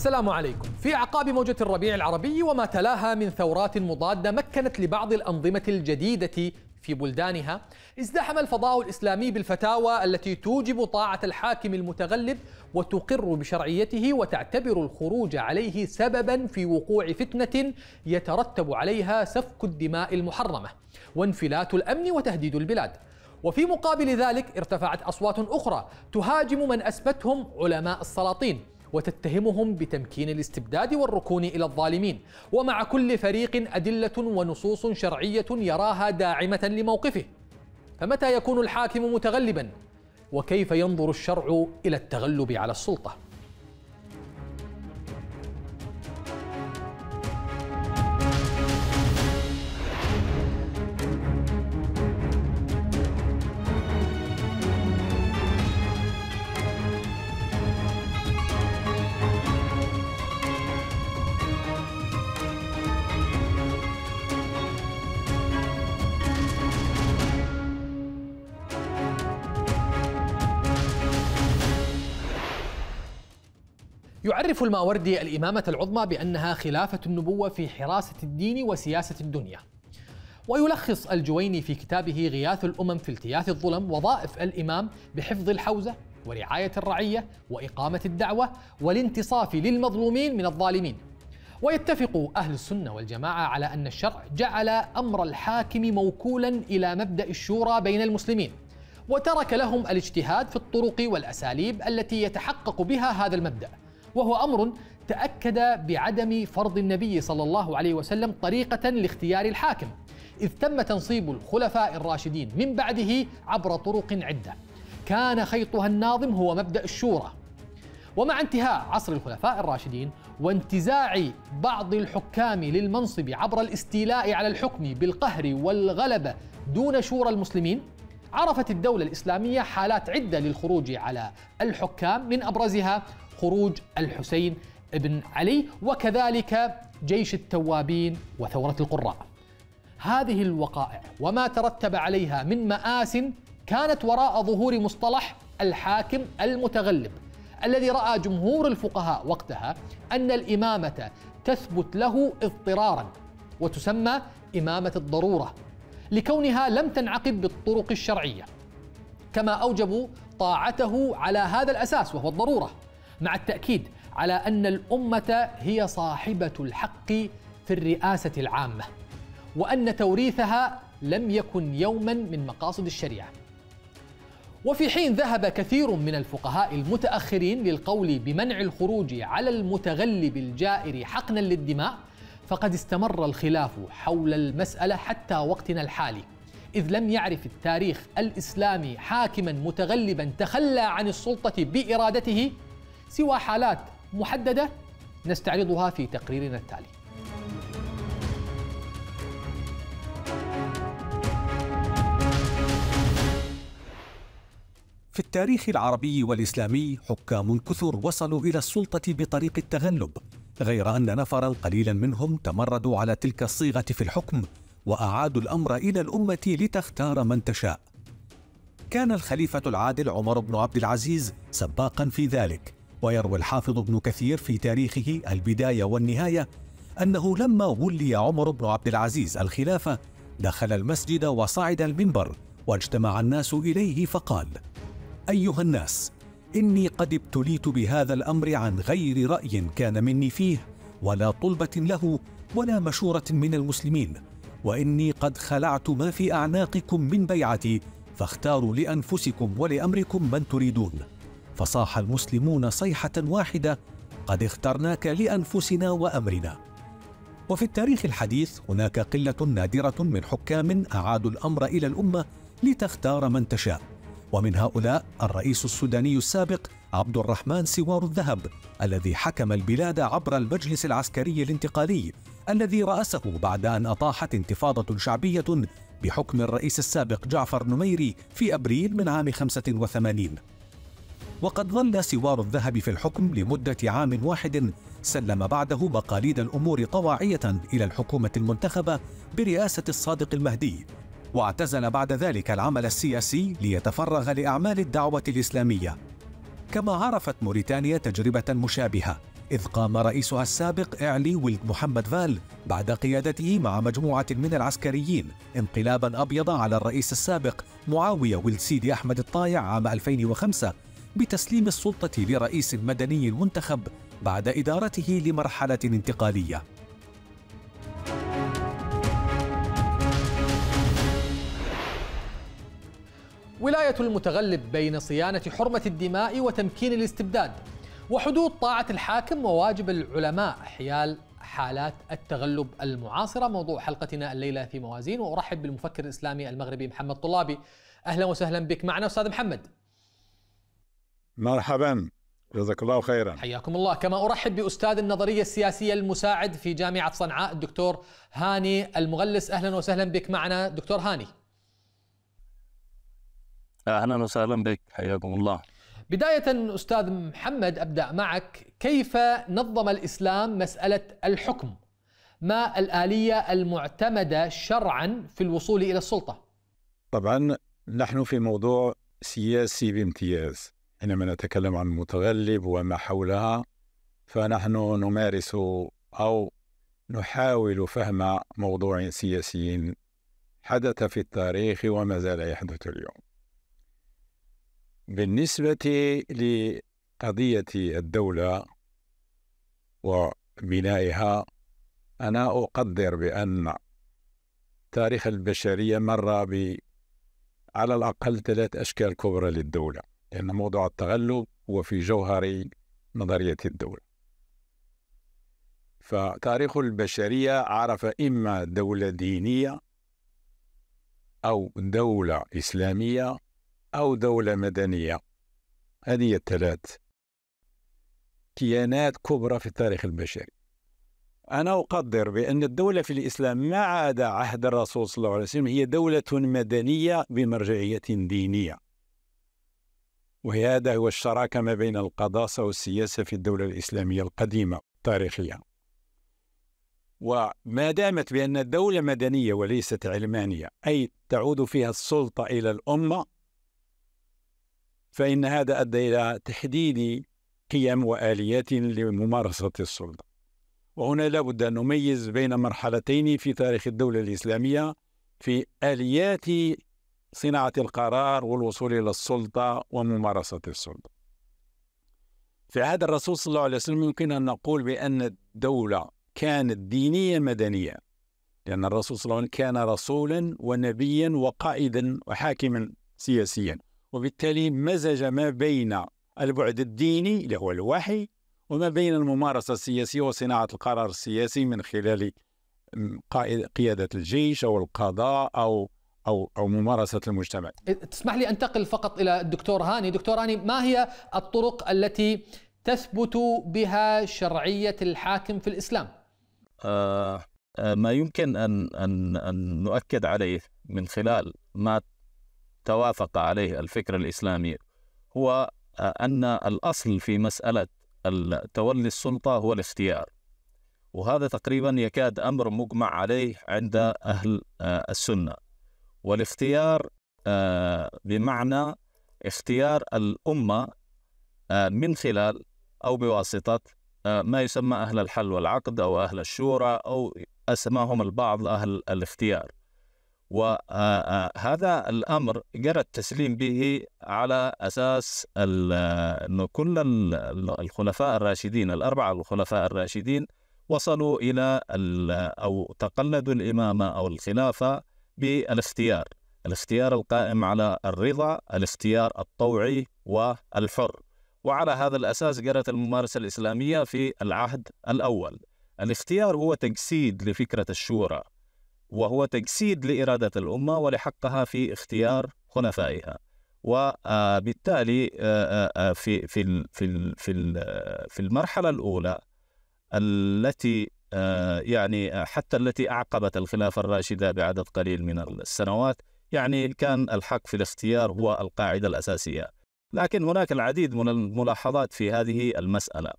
السلام عليكم في اعقاب موجة الربيع العربي وما تلاها من ثورات مضادة مكنت لبعض الأنظمة الجديدة في بلدانها ازدحم الفضاء الإسلامي بالفتاوى التي توجب طاعة الحاكم المتغلب وتقر بشرعيته وتعتبر الخروج عليه سببا في وقوع فتنة يترتب عليها سفك الدماء المحرمة وانفلات الأمن وتهديد البلاد وفي مقابل ذلك ارتفعت أصوات أخرى تهاجم من أثبتهم علماء السلاطين وتتهمهم بتمكين الاستبداد والركون إلى الظالمين ومع كل فريق أدلة ونصوص شرعية يراها داعمة لموقفه فمتى يكون الحاكم متغلبا وكيف ينظر الشرع إلى التغلب على السلطة يعرف الماوردي الإمامة العظمى بأنها خلافة النبوة في حراسة الدين وسياسة الدنيا ويلخص الجويني في كتابه غياث الأمم في التياث الظلم وظائف الإمام بحفظ الحوزة ورعاية الرعية وإقامة الدعوة والانتصاف للمظلومين من الظالمين ويتفق أهل السنة والجماعة على أن الشرع جعل أمر الحاكم موكولا إلى مبدأ الشورى بين المسلمين وترك لهم الاجتهاد في الطرق والأساليب التي يتحقق بها هذا المبدأ وهو أمر تأكد بعدم فرض النبي صلى الله عليه وسلم طريقة لاختيار الحاكم إذ تم تنصيب الخلفاء الراشدين من بعده عبر طرق عدة كان خيطها الناظم هو مبدأ الشورى ومع انتهاء عصر الخلفاء الراشدين وانتزاع بعض الحكام للمنصب عبر الاستيلاء على الحكم بالقهر والغلبة دون شورى المسلمين عرفت الدولة الإسلامية حالات عدة للخروج على الحكام من أبرزها خروج الحسين بن علي وكذلك جيش التوابين وثورة القراء هذه الوقائع وما ترتب عليها من مآس كانت وراء ظهور مصطلح الحاكم المتغلب الذي راى جمهور الفقهاء وقتها ان الامامه تثبت له اضطرارا وتسمى امامه الضروره لكونها لم تنعقد بالطرق الشرعيه كما اوجبوا طاعته على هذا الاساس وهو الضروره مع التأكيد على أن الأمة هي صاحبة الحق في الرئاسة العامة وأن توريثها لم يكن يوما من مقاصد الشريعة وفي حين ذهب كثير من الفقهاء المتأخرين للقول بمنع الخروج على المتغلب الجائر حقنا للدماء فقد استمر الخلاف حول المسألة حتى وقتنا الحالي إذ لم يعرف التاريخ الإسلامي حاكما متغلبا تخلى عن السلطة بإرادته سوى حالات محددة نستعرضها في تقريرنا التالي في التاريخ العربي والإسلامي حكام كثر وصلوا إلى السلطة بطريق التغلب غير أن نفرا قليلا منهم تمردوا على تلك الصيغة في الحكم وأعادوا الأمر إلى الأمة لتختار من تشاء كان الخليفة العادل عمر بن عبد العزيز سباقا في ذلك ويروي الحافظ ابن كثير في تاريخه البداية والنهاية أنه لما ولي عمر بن عبد العزيز الخلافة دخل المسجد وصعد المنبر واجتمع الناس إليه فقال أيها الناس إني قد ابتليت بهذا الأمر عن غير رأي كان مني فيه ولا طلبة له ولا مشورة من المسلمين وإني قد خلعت ما في أعناقكم من بيعتي فاختاروا لأنفسكم ولأمركم من تريدون فصاح المسلمون صيحة واحدة قد اخترناك لأنفسنا وأمرنا وفي التاريخ الحديث هناك قلة نادرة من حكام أعادوا الأمر إلى الأمة لتختار من تشاء ومن هؤلاء الرئيس السوداني السابق عبد الرحمن سوار الذهب الذي حكم البلاد عبر المجلس العسكري الانتقالي الذي رأسه بعد أن أطاحت انتفاضة شعبية بحكم الرئيس السابق جعفر نميري في أبريل من عام 85 وقد ظل سوار الذهب في الحكم لمدة عام واحد سلم بعده مقاليد الأمور طواعية إلى الحكومة المنتخبة برئاسة الصادق المهدي واعتزل بعد ذلك العمل السياسي ليتفرغ لأعمال الدعوة الإسلامية كما عرفت موريتانيا تجربة مشابهة إذ قام رئيسها السابق إعلي ولد محمد فال بعد قيادته مع مجموعة من العسكريين انقلابا أبيض على الرئيس السابق معاوية ولد سيدي أحمد الطايع عام 2005 بتسليم السلطة لرئيس مدني منتخب بعد إدارته لمرحلة انتقالية ولاية المتغلب بين صيانة حرمة الدماء وتمكين الاستبداد وحدود طاعة الحاكم وواجب العلماء حيال حالات التغلب المعاصرة موضوع حلقتنا الليلة في موازين وأرحب بالمفكر الإسلامي المغربي محمد طلابي أهلا وسهلا بك معنا أستاذ محمد مرحبا جزاك الله خيرا حياكم الله كما أرحب بأستاذ النظرية السياسية المساعد في جامعة صنعاء الدكتور هاني المغلس أهلا وسهلا بك معنا دكتور هاني أهلا وسهلا بك حياكم الله بداية أستاذ محمد أبدأ معك كيف نظم الإسلام مسألة الحكم ما الآلية المعتمدة شرعا في الوصول إلى السلطة طبعا نحن في موضوع سياسي بامتياز حينما نتكلم عن المتغلب وما حولها فنحن نمارس أو نحاول فهم موضوع سياسي حدث في التاريخ وما زال يحدث اليوم بالنسبة لقضية الدولة وبنائها أنا أقدر بأن تاريخ البشرية مر على الأقل ثلاث أشكال كبرى للدولة لأن موضوع التغلب هو في جوهر نظرية الدولة فتاريخ البشرية عرف إما دولة دينية أو دولة إسلامية أو دولة مدنية هذه الثلاث كيانات كبرى في التاريخ البشري أنا أقدر بأن الدولة في الإسلام ما عدا عهد الرسول صلى الله عليه وسلم هي دولة مدنية بمرجعية دينية وهذا هو الشراكة ما بين القداسة والسياسة في الدولة الإسلامية القديمة التاريخية وما دامت بأن الدولة مدنية وليست علمانية أي تعود فيها السلطة إلى الأمة فإن هذا أدى إلى تحديد قيم وآليات لممارسة السلطة وهنا لابد أن نميز بين مرحلتين في تاريخ الدولة الإسلامية في آليات صناعة القرار والوصول إلى السلطة وممارسة السلطة في عهد الرسول صلى الله عليه وسلم يمكن أن نقول بأن الدولة كانت دينية مدنية لأن الرسول صلى الله عليه وسلم كان رسولا ونبيا وقائدا وحاكما سياسيا وبالتالي مزج ما بين البعد الديني اللي هو الوحي وما بين الممارسة السياسية وصناعة القرار السياسي من خلال قيادة الجيش أو القضاء أو او او ممارسه المجتمع. إيه، تسمح لي انتقل فقط الى الدكتور هاني، دكتور هاني ما هي الطرق التي تثبت بها شرعيه الحاكم في الاسلام؟ آه, آه، ما يمكن ان ان ان نؤكد عليه من خلال ما توافق عليه الفكر الاسلامي هو آه، ان الاصل في مساله تولي السلطه هو الاختيار. وهذا تقريبا يكاد امر مجمع عليه عند اهل آه، السنه. والاختيار آه، بمعنى اختيار الأمة آه، من خلال أو بواسطة آه، ما يسمى أهل الحل والعقد أو أهل الشورى أو أسماهم البعض أهل الاختيار وهذا الأمر جرى التسليم به على أساس أن كل الخلفاء الراشدين الأربعة الخلفاء الراشدين وصلوا إلى أو تقلدوا الإمامة أو الخلافة بالاختيار الاختيار القائم على الرضا الاختيار الطوعي والحر وعلى هذا الأساس جرت الممارسة الإسلامية في العهد الأول الاختيار هو تجسيد لفكرة الشورى وهو تجسيد لإرادة الأمة ولحقها في اختيار خلفائها وبالتالي آه، آه، آه، في في في في المرحلة الأولى التي آه، يعني آه، حتى التي أعقبت الخلافة الراشدة بعدد قليل من السنوات يعني كان الحق في الاختيار هو القاعدة الأساسية لكن هناك العديد من الملاحظات في هذه المسألة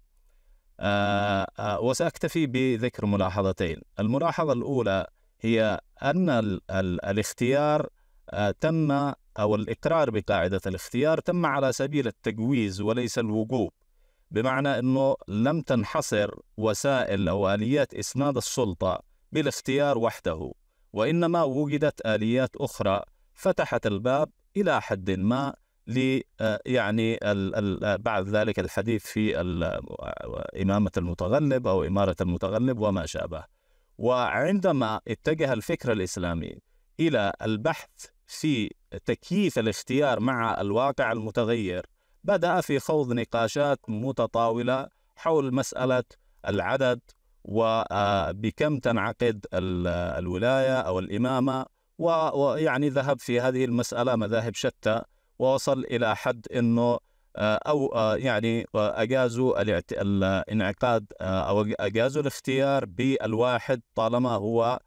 آه، وسأكتفي بذكر ملاحظتين الملاحظة الأولى هي أن الاختيار تم أو الإقرار بقاعدة الاختيار تم على سبيل التجويز وليس الوجوب بمعنى أنه لم تنحصر وسائل أو آليات إسناد السلطة بالاختيار وحده وإنما وجدت آليات أخرى فتحت الباب إلى حد ما ل آه، يعني بعد ذلك الحديث في آه، إمامة المتغلب أو إمارة المتغلب وما شابه وعندما اتجه الفكر الإسلامي إلى البحث في تكييف الاختيار مع الواقع المتغير بدأ في خوض نقاشات متطاولة حول مسألة العدد وبكم آه، تنعقد الولاية أو الإمامة ويعني ذهب في هذه المسألة مذاهب شتى ووصل إلى حد أنه آه، أو آه، يعني أجازوا الانعقاد أو أجازوا الاختيار بالواحد طالما هو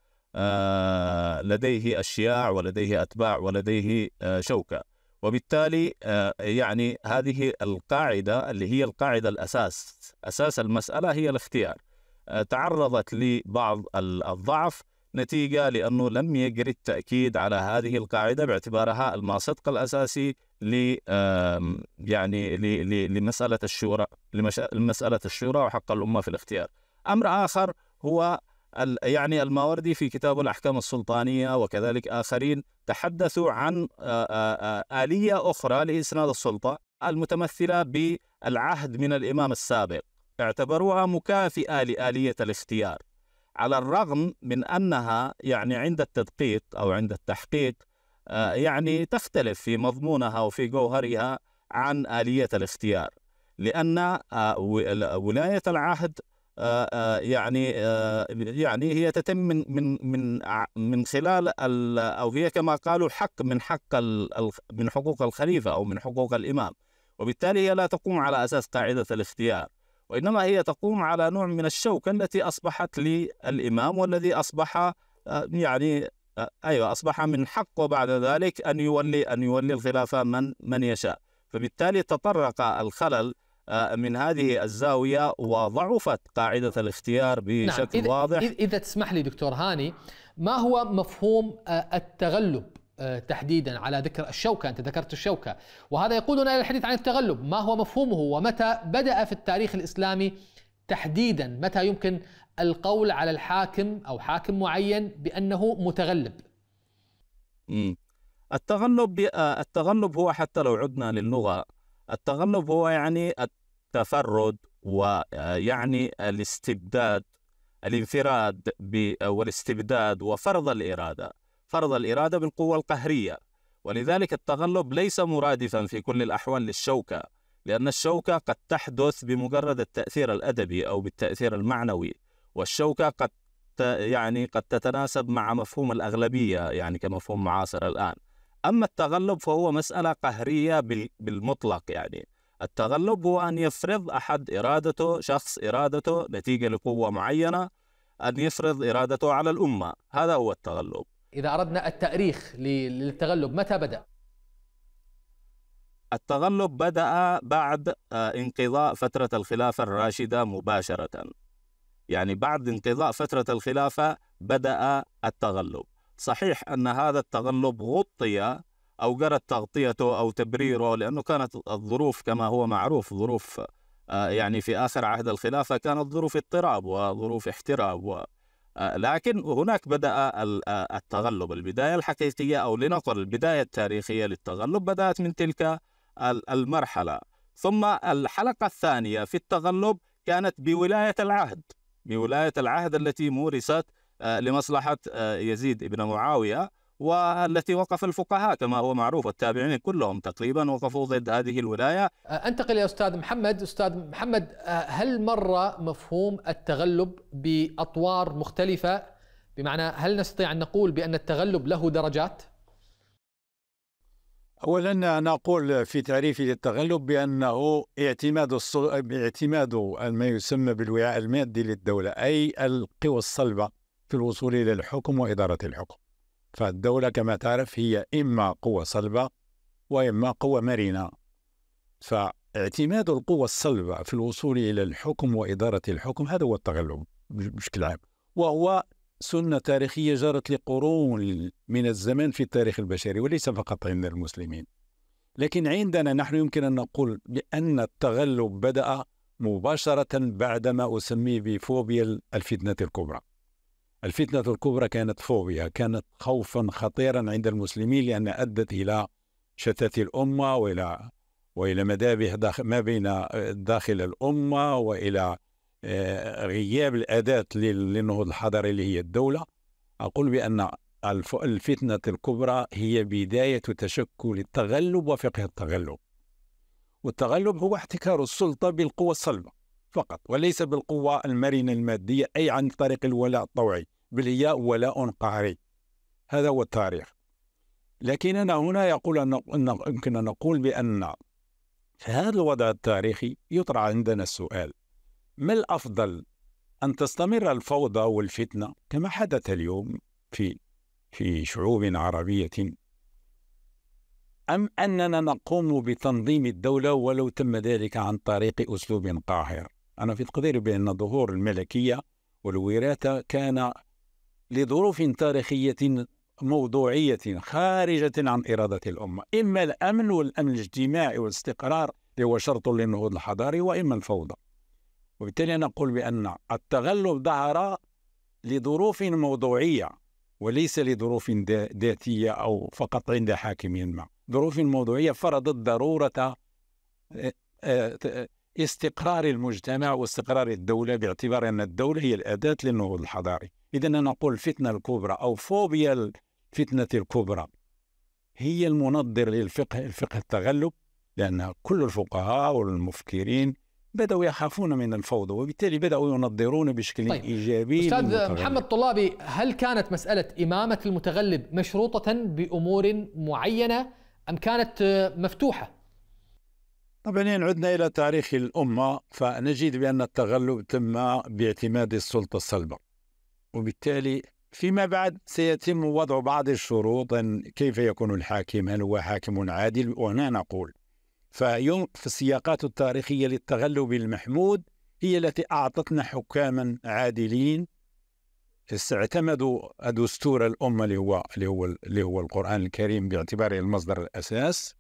لديه أشياع ولديه أتباع ولديه شوكة وبالتالي آه، يعني هذه القاعدة اللي هي القاعدة الأساس أساس المسألة هي الاختيار آه، تعرضت لبعض الضعف نتيجة لأنه لم يجري التأكيد على هذه القاعدة باعتبارها المصدق الأساسي ل يعني لمسألة الشورى لمسألة الشورى وحق الأمة في الاختيار أمر آخر هو يعني الماوردي في كتابه الأحكام السلطانية وكذلك آخرين تحدثوا عن آلية أخرى لإسناد السلطة المتمثلة بالعهد من الإمام السابق اعتبروها مكافئة لآلية الاختيار على الرغم من أنها يعني عند التدقيق أو عند التحقيق يعني تختلف في مضمونها وفي جوهرها عن آلية الاختيار لأن ولاية العهد آه، آه، يعني آه، يعني هي تتم من من من من خلال او هي كما قالوا حق من حق من حقوق الخليفه او من حقوق الامام وبالتالي هي لا تقوم على اساس قاعده الاختيار وانما هي تقوم على نوع من الشوكه التي اصبحت للامام والذي اصبح يعني ايوه اصبح من حقه بعد ذلك ان يولي ان يولي الخلافه من من يشاء فبالتالي تطرق الخلل آه، من هذه الزاوية وضعفت قاعدة الاختيار نعم، بشكل نعم. إذا واضح إذا تسمح لي دكتور هاني ما هو مفهوم آه، التغلب آه، تحديدا على ذكر الشوكة أنت ذكرت الشوكة وهذا يقودنا إلى الحديث عن التغلب ما هو مفهومه ومتى بدأ في التاريخ الإسلامي تحديدا متى يمكن القول على الحاكم أو حاكم معين بأنه متغلب التغلب التغلب هو حتى لو عدنا للغة التغلب هو يعني التفرد ويعني آه، الاستبداد الانفراد آه، والاستبداد وفرض الإرادة فرض الإرادة بالقوة القهرية ولذلك التغلب ليس مرادفا في كل الأحوال للشوكة لأن الشوكة قد تحدث بمجرد التأثير الأدبي أو بالتأثير المعنوي والشوكة قد يعني قد تتناسب مع مفهوم الأغلبية يعني كمفهوم معاصر الآن أما التغلب فهو مسألة قهرية بالمطلق يعني التغلب هو أن يفرض أحد إرادته شخص إرادته نتيجة لقوة معينة أن يفرض إرادته على الأمة هذا هو التغلب إذا أردنا التأريخ للتغلب متى بدأ؟ التغلب بدأ بعد آه، انقضاء فترة الخلافة الراشدة مباشرة يعني بعد انقضاء فترة الخلافة بدأ التغلب صحيح أن هذا التغلب غطي أو جرت تغطيته أو تبريره لأنه كانت الظروف كما هو معروف ظروف آه، يعني في آخر عهد الخلافة كانت ظروف اضطراب وظروف احتراب و آه، لكن هناك بدأ آه، التغلب البداية الحقيقية أو لنقل البداية التاريخية للتغلب بدأت من تلك المرحلة ثم الحلقة الثانية في التغلب كانت بولاية العهد بولاية العهد التي مورست آه، لمصلحة آه، يزيد بن معاوية والتي وقف الفقهاء كما هو معروف التابعين كلهم تقريبا وقفوا ضد هذه الولاية آه، أنتقل يا أستاذ محمد أستاذ محمد هل مر مفهوم التغلب بأطوار مختلفة بمعنى هل نستطيع أن نقول بأن التغلب له درجات؟ اولا نقول في تعريفي للتغلب بانه اعتماد اعتماد ما يسمى بالوعاء المادي للدوله اي القوى الصلبه في الوصول إلى الحكم وإدارة الحكم فالدولة كما تعرف هي إما قوة صلبة وإما قوة مرنة فاعتماد القوة الصلبة في الوصول إلى الحكم وإدارة الحكم هذا هو التغلب بشكل عام وهو سنة تاريخية جرت لقرون من الزمان في التاريخ البشري وليس فقط عند المسلمين لكن عندنا نحن يمكن أن نقول بأن التغلب بدأ مباشرة بعدما أسميه بفوبيا الفتنة الكبرى الفتنة الكبرى كانت فوبيا كانت خوفا خطيرا عند المسلمين لأن أدت إلى شتات الأمة وإلى وإلى مذابح ما بين آه، داخل الأمة وإلى آه، غياب الأداة للنهوض الحضري اللي هي الدولة أقول بأن الفتنة الكبرى هي بداية تشكل التغلب وفقه التغلب والتغلب هو احتكار السلطة بالقوة الصلبة فقط وليس بالقوة المرنة المادية أي عن طريق الولاء الطوعي بل هي ولاء قهري هذا هو التاريخ لكننا هنا يقول أن يمكن أن نقول بأن في هذا الوضع التاريخي يطرح عندنا السؤال ما الأفضل أن تستمر الفوضى والفتنة كما حدث اليوم في في شعوب عربية أم أننا نقوم بتنظيم الدولة ولو تم ذلك عن طريق أسلوب قاهر أنا في تقديري بأن ظهور الملكية والوراثة كان لظروف تاريخية موضوعية خارجة عن إرادة الأمة إما الأمن والأمن الاجتماعي والاستقرار اللي هو شرط للنهوض الحضاري وإما الفوضى وبالتالي نقول بأن التغلب ظهر لظروف موضوعية وليس لظروف ذاتية أو فقط عند حاكم ما ظروف موضوعية فرضت ضرورة آه، آه، استقرار المجتمع واستقرار الدولة باعتبار أن الدولة هي الأداة للنهوض الحضاري إذا أنا أقول الفتنة الكبرى أو فوبيا الفتنة الكبرى هي المنظر للفقه الفقه التغلب لأن كل الفقهاء والمفكرين بدأوا يخافون من الفوضى وبالتالي بدأوا ينظرون بشكل طيب. إيجابي أستاذ محمد طلابي هل كانت مسألة إمامة المتغلب مشروطة بأمور معينة أم كانت مفتوحة؟ طبعا إن عدنا إلى تاريخ الأمة فنجد بأن التغلب تم باعتماد السلطة السلبة وبالتالي فيما بعد سيتم وضع بعض الشروط كيف يكون الحاكم هل هو حاكم عادل وهنا نقول في السياقات التاريخية للتغلب المحمود هي التي أعطتنا حكاما عادلين اعتمدوا دستور الأمة اللي هو اللي هو اللي هو القرآن الكريم باعتباره المصدر الأساس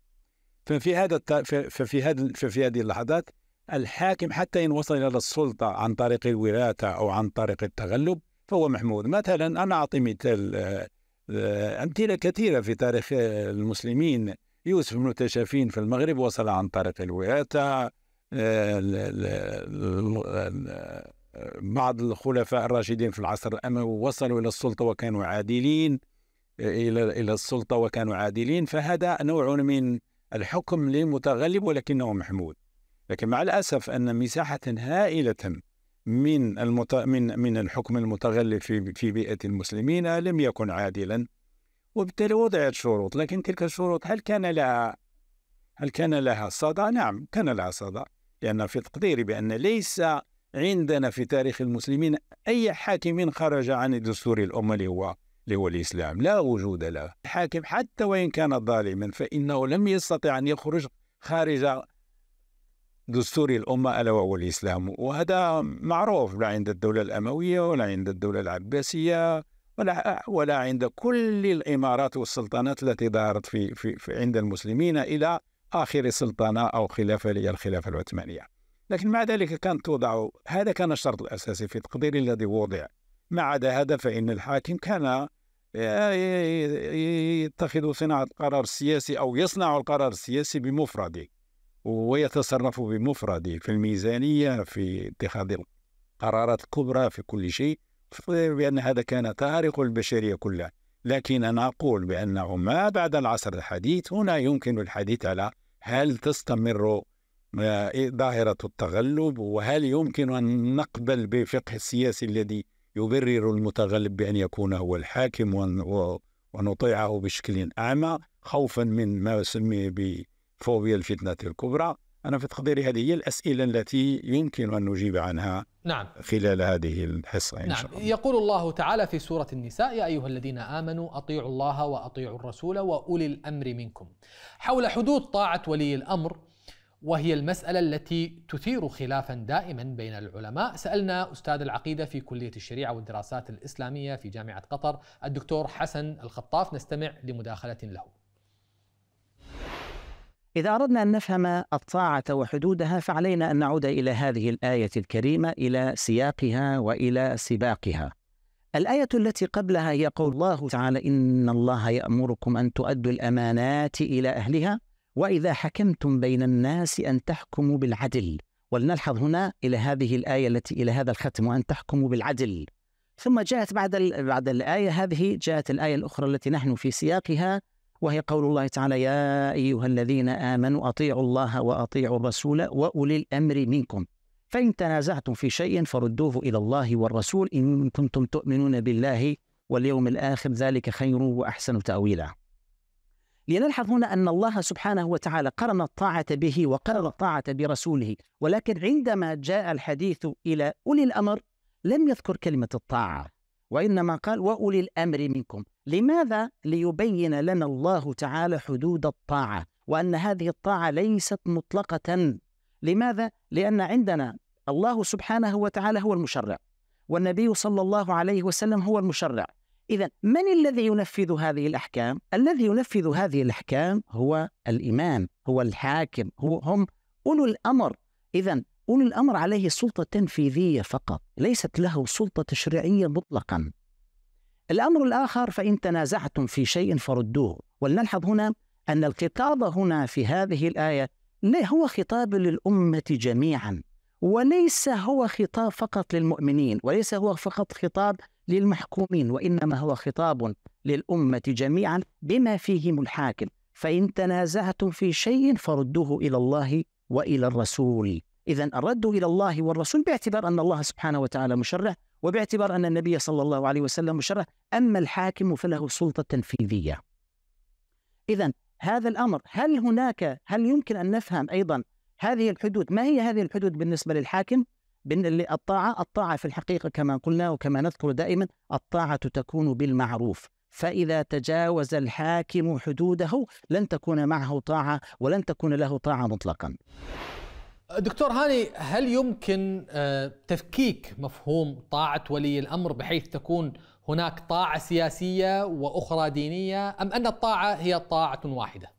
ففي هذا ففي هذا ففي هذه اللحظات الحاكم حتى إن وصل إلى السلطة عن طريق الوراثة أو عن طريق التغلب فهو محمود مثلا أنا أعطي مثال آه، أمثلة كثيرة في تاريخ المسلمين يوسف بن تشافين في المغرب وصل عن طريق الوراثه آه، بعض الخلفاء الراشدين في العصر الأموي وصلوا إلى السلطة وكانوا عادلين إلى إلى السلطة وكانوا عادلين فهذا نوع من الحكم للمتغلب ولكنه محمود لكن مع الأسف أن مساحة هائلة من المت... من من الحكم المتغلب في في بيئه المسلمين لم يكن عادلا وبالتالي وضعت شروط لكن تلك الشروط هل كان لها هل كان لها صدى؟ نعم كان لها صدى لان في تقديري بان ليس عندنا في تاريخ المسلمين اي حاكم خرج عن دستور الامه اللي هو اللي هو الاسلام لا وجود له الحاكم حتى وان كان ظالما فانه لم يستطع ان يخرج خارج دستور الأمة ألا وهو الإسلام وهذا معروف لا عند الدولة الأموية ولا عند الدولة العباسية ولا ولا عند كل الإمارات والسلطانات التي ظهرت في, في, في عند المسلمين إلى آخر سلطنة أو خلافة هي الخلافة العثمانية لكن مع ذلك كانت توضع هذا كان الشرط الأساسي في تقديري الذي وضع ما عدا هذا فإن الحاكم كان آه، يتخذ صناعة القرار السياسي أو يصنع القرار السياسي بمفرده ويتصرف بمفرده في الميزانية في اتخاذ القرارات الكبرى في كل شيء بأن هذا كان تاريخ البشرية كلها لكن أنا أقول بأنه ما بعد العصر الحديث هنا يمكن الحديث على هل تستمر آه، ظاهرة التغلب وهل يمكن أن نقبل بفقه السياسي الذي يبرر المتغلب بأن يكون هو الحاكم ونطيعه بشكل أعمى خوفا من ما سمي فوبيا الفتنة الكبرى أنا في تقديري هذه هي الأسئلة التي يمكن أن نجيب عنها نعم. خلال هذه الحصة إن نعم. شاء الله يقول الله تعالى في سورة النساء يا أيها الذين آمنوا أطيعوا الله وأطيعوا الرسول وأولي الأمر منكم حول حدود طاعة ولي الأمر وهي المسألة التي تثير خلافا دائما بين العلماء سألنا أستاذ العقيدة في كلية الشريعة والدراسات الإسلامية في جامعة قطر الدكتور حسن الخطاف نستمع لمداخلة له إذا أردنا أن نفهم الطاعة وحدودها فعلينا أن نعود إلى هذه الآية الكريمة إلى سياقها وإلى سباقها. الآية التي قبلها هي قول الله تعالى: إن الله يأمركم أن تؤدوا الأمانات إلى أهلها وإذا حكمتم بين الناس أن تحكموا بالعدل. ولنلحظ هنا إلى هذه الآية التي إلى هذا الختم وأن تحكموا بالعدل. ثم جاءت بعد بعد الآية هذه جاءت الآية الأخرى التي نحن في سياقها وهي قول الله تعالى يا أيها الذين آمنوا أطيعوا الله وأطيعوا الرسول وأولي الأمر منكم فإن تنازعتم في شيء فردوه إلى الله والرسول إن كنتم تؤمنون بالله واليوم الآخر ذلك خير وأحسن تأويلا لنلحظ هنا أن الله سبحانه وتعالى قرن الطاعة به وقرن الطاعة برسوله ولكن عندما جاء الحديث إلى أولي الأمر لم يذكر كلمة الطاعة وإنما قال وأولي الأمر منكم لماذا؟ ليبين لنا الله تعالى حدود الطاعة وأن هذه الطاعة ليست مطلقة لماذا؟ لأن عندنا الله سبحانه وتعالى هو المشرع والنبي صلى الله عليه وسلم هو المشرع إذا من الذي ينفذ هذه الأحكام؟ الذي ينفذ هذه الأحكام هو الإمام هو الحاكم هو هم أولو الأمر إذا أولي الأمر عليه سلطة تنفيذية فقط ليست له سلطة تشريعية مطلقا الأمر الآخر فإن تنازعتم في شيء فردوه ولنلحظ هنا أن الخطاب هنا في هذه الآية هو خطاب للأمة جميعا وليس هو خطاب فقط للمؤمنين وليس هو فقط خطاب للمحكومين وإنما هو خطاب للأمة جميعا بما فيهم الحاكم فإن تنازعتم في شيء فردوه إلى الله وإلى الرسول إذا الرد إلى الله والرسول باعتبار أن الله سبحانه وتعالى مشرع وباعتبار أن النبي صلى الله عليه وسلم مشرع أما الحاكم فله سلطة تنفيذية إذا هذا الأمر هل هناك هل يمكن أن نفهم أيضا هذه الحدود ما هي هذه الحدود بالنسبة للحاكم الطاعة الطاعة في الحقيقة كما قلنا وكما نذكر دائما الطاعة تكون بالمعروف فإذا تجاوز الحاكم حدوده لن تكون معه طاعة ولن تكون له طاعة مطلقا دكتور هاني هل يمكن آه، تفكيك مفهوم طاعة ولي الأمر بحيث تكون هناك طاعة سياسية وأخرى دينية أم أن الطاعة هي طاعة واحدة؟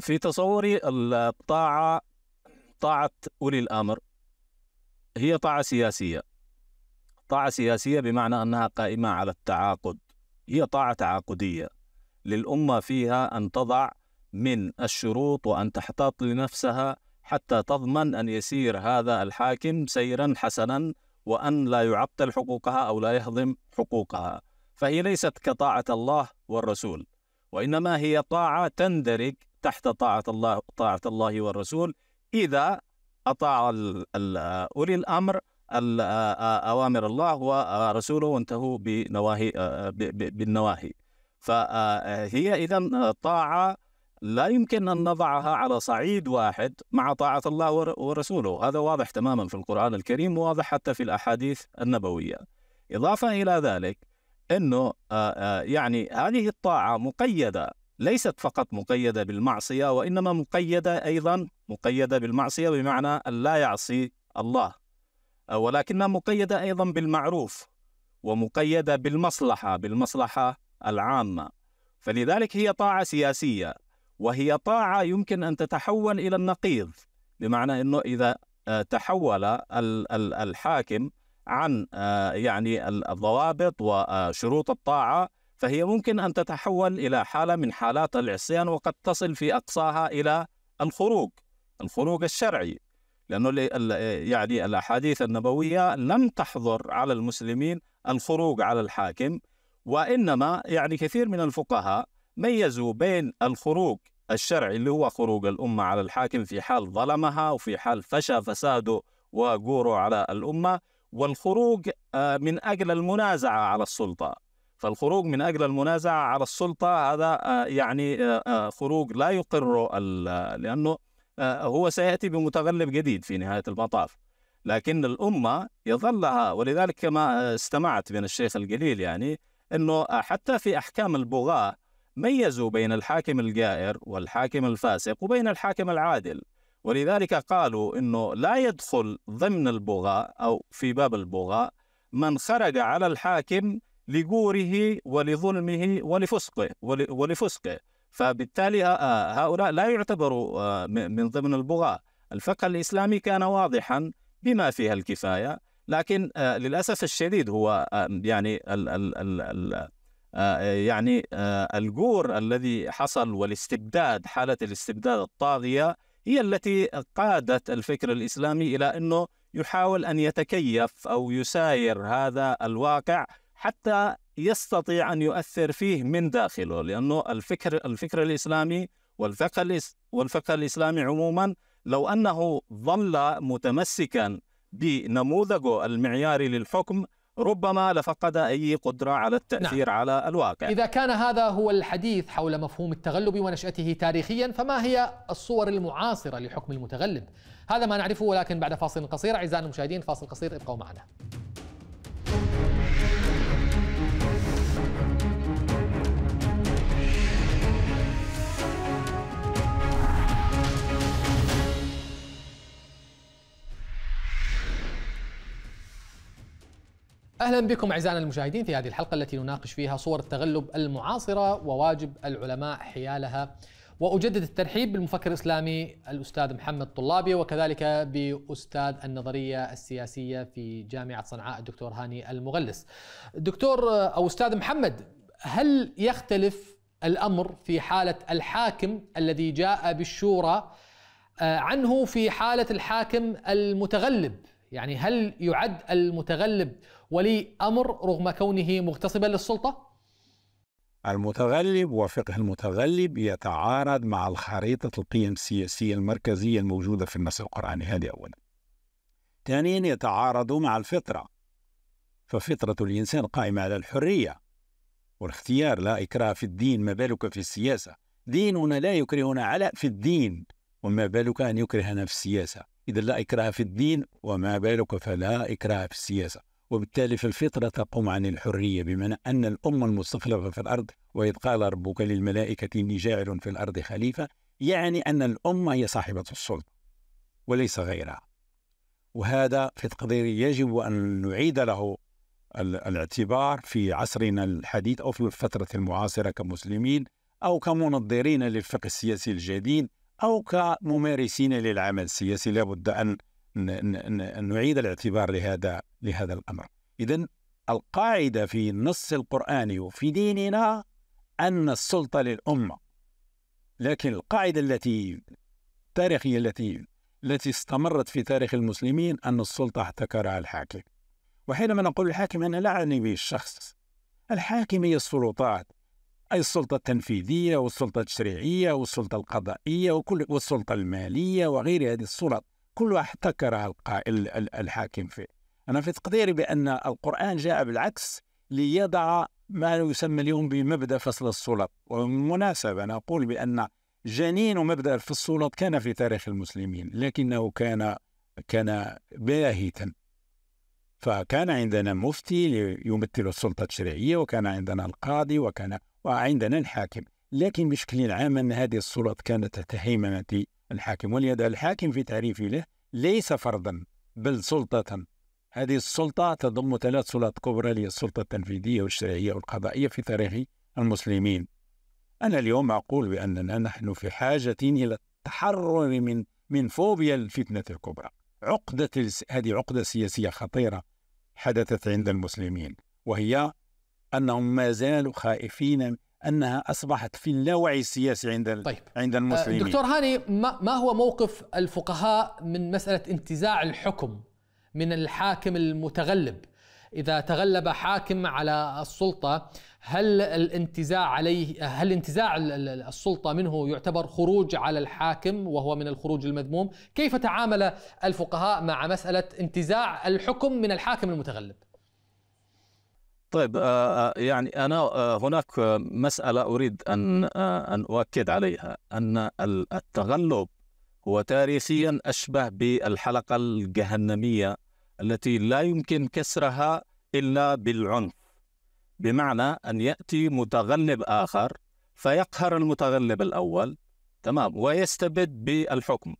في تصوري الطاعة طاعة أولي الأمر هي طاعة سياسية طاعة سياسية بمعنى أنها قائمة على التعاقد هي طاعة تعاقدية للأمة فيها أن تضع من الشروط وأن تحتاط لنفسها حتى تضمن أن يسير هذا الحاكم سيرا حسنا وأن لا يعطل حقوقها أو لا يهضم حقوقها فهي ليست كطاعة الله والرسول وإنما هي طاعة تندرج تحت طاعة الله طاعة الله والرسول إذا أطاع أولي الأمر أوامر الله ورسوله وانتهوا بنواهي بالنواهي فهي إذا طاعة لا يمكن أن نضعها على صعيد واحد مع طاعة الله ورسوله هذا واضح تماما في القرآن الكريم وواضح حتى في الأحاديث النبوية إضافة إلى ذلك أنه يعني هذه الطاعة مقيدة ليست فقط مقيدة بالمعصية وإنما مقيدة أيضا مقيدة بالمعصية بمعنى أن لا يعصي الله ولكنها مقيدة أيضا بالمعروف ومقيدة بالمصلحة بالمصلحة العامة فلذلك هي طاعة سياسية وهي طاعة يمكن أن تتحول إلى النقيض بمعنى أنه إذا آه، تحول الحاكم عن آه، يعني الضوابط وشروط آه، الطاعة فهي ممكن أن تتحول إلى حالة من حالات العصيان وقد تصل في أقصاها إلى الخروج الخروج الشرعي لأنه يعني الأحاديث النبوية لم تحظر على المسلمين الخروج على الحاكم وإنما يعني كثير من الفقهاء ميزوا بين الخروج الشرعي اللي هو خروج الأمة على الحاكم في حال ظلمها وفي حال فشى فساده وجوره على الأمة والخروج آه، من أجل المنازعة على السلطة فالخروج من أجل المنازعة على السلطة هذا آه، يعني آه، خروج لا يقره لأنه هو سيأتي بمتغلب جديد في نهاية المطاف لكن الأمة يظلها ولذلك كما استمعت من الشيخ الجليل يعني أنه حتى في أحكام البغاة ميزوا بين الحاكم الجائر والحاكم الفاسق وبين الحاكم العادل ولذلك قالوا انه لا يدخل ضمن البغاء او في باب البغاء من خرج على الحاكم لجوره ولظلمه ولفسقه ولفسقه فبالتالي هؤلاء لا يعتبروا من ضمن البغاء الفقه الاسلامي كان واضحا بما فيها الكفايه لكن للاسف الشديد هو يعني ال ال ال آه، يعني آه، الجور الذي حصل والاستبداد حالة الاستبداد الطاغية هي التي قادت الفكر الإسلامي إلى أنه يحاول أن يتكيف أو يساير هذا الواقع حتى يستطيع أن يؤثر فيه من داخله لأنه الفكر الفكر الإسلامي والفقه والفقه الإسلامي عموما لو أنه ظل متمسكا بنموذجه المعياري للحكم ربما لفقد أي قدرة على نعم. التأثير نعم. على الواقع إذا كان هذا هو الحديث حول مفهوم التغلب ونشأته تاريخيا فما هي الصور المعاصرة لحكم المتغلب؟ هذا ما نعرفه ولكن بعد فاصل قصير أعزائي المشاهدين فاصل قصير ابقوا معنا اهلا بكم اعزائنا المشاهدين في هذه الحلقه التي نناقش فيها صور التغلب المعاصره وواجب العلماء حيالها واجدد الترحيب بالمفكر الاسلامي الاستاذ محمد طلابي وكذلك باستاذ النظريه السياسيه في جامعه صنعاء الدكتور هاني المغلس. دكتور او استاذ محمد هل يختلف الامر في حاله الحاكم الذي جاء بالشورى آه، عنه في حاله الحاكم المتغلب؟ يعني هل يعد المتغلب ولي أمر رغم كونه مغتصبا للسلطة؟ المتغلب وفقه المتغلب يتعارض مع الخريطة القيم السياسية المركزية الموجودة في النص القرآني هذه أولا ثانيا يتعارض مع الفطرة ففطرة الإنسان قائمة على الحرية والاختيار لا إكراه في الدين ما بالك في السياسة ديننا لا يكرهنا على في الدين وما بالك أن يكرهنا في السياسة إذا لا إكراه في الدين وما بالك فلا إكراه في السياسة وبالتالي في الفطرة تقوم عن الحرية بمعنى أن الأمة المستخلفة في الأرض وإذ قال ربك للملائكة إني جاعل في الأرض خليفة يعني أن الأمة هي صاحبة السلطة وليس غيرها وهذا في تقديري يجب أن نعيد له الاعتبار في عصرنا الحديث أو في الفترة المعاصرة كمسلمين أو كمنظرين للفقه السياسي الجديد أو كممارسين للعمل السياسي لابد أن نعيد الاعتبار لهذا لهذا الامر اذا القاعده في النص القراني وفي ديننا ان السلطه للامه لكن القاعده التي التاريخيه التي التي استمرت في تاريخ المسلمين ان السلطه احتكرها الحاكم وحينما نقول الحاكم انا لا اعني به الشخص الحاكم هي السلطات أي السلطة التنفيذية والسلطة التشريعية والسلطة القضائية وكل والسلطة المالية وغير هذه السلط كل واحد تكره القائل الحاكم فيه أنا في تقديري بأن القرآن جاء بالعكس ليضع ما يسمى اليوم بمبدأ فصل السلط وبالمناسبة أنا أقول بأن جنين مبدأ في السلط كان في تاريخ المسلمين لكنه كان كان باهتا فكان عندنا مفتي يمثل السلطة التشريعية وكان عندنا القاضي وكان وعندنا الحاكم لكن بشكل عام أن هذه السلطة كانت هيمنة الحاكم ولهذا الحاكم في تعريفه له ليس فردا بل سلطة هذه السلطة تضم ثلاث سلطات كبرى اللي السلطة التنفيذية والشرعية والقضائية في تاريخ المسلمين أنا اليوم أقول بأننا نحن في حاجة إلى التحرر من من فوبيا الفتنة الكبرى عقدة هذه عقدة سياسية خطيرة حدثت عند المسلمين وهي أنهم ما زالوا خائفين انها اصبحت في اللاوعي السياسي عند طيب. عند آه، المسلمين دكتور هاني ما هو موقف الفقهاء من مساله انتزاع الحكم من الحاكم المتغلب اذا تغلب حاكم على السلطه هل الانتزاع عليه هل انتزاع السلطه منه يعتبر خروج على الحاكم وهو من الخروج المذموم كيف تعامل الفقهاء مع مساله انتزاع الحكم من الحاكم المتغلب طيب آه، آه، يعني انا آه، هناك مساله اريد ان ان اؤكد عليها ان التغلب هو تاريخيا اشبه بالحلقه الجهنميه التي لا يمكن كسرها الا بالعنف بمعنى ان ياتي متغلب اخر فيقهر المتغلب الاول تمام ويستبد بالحكم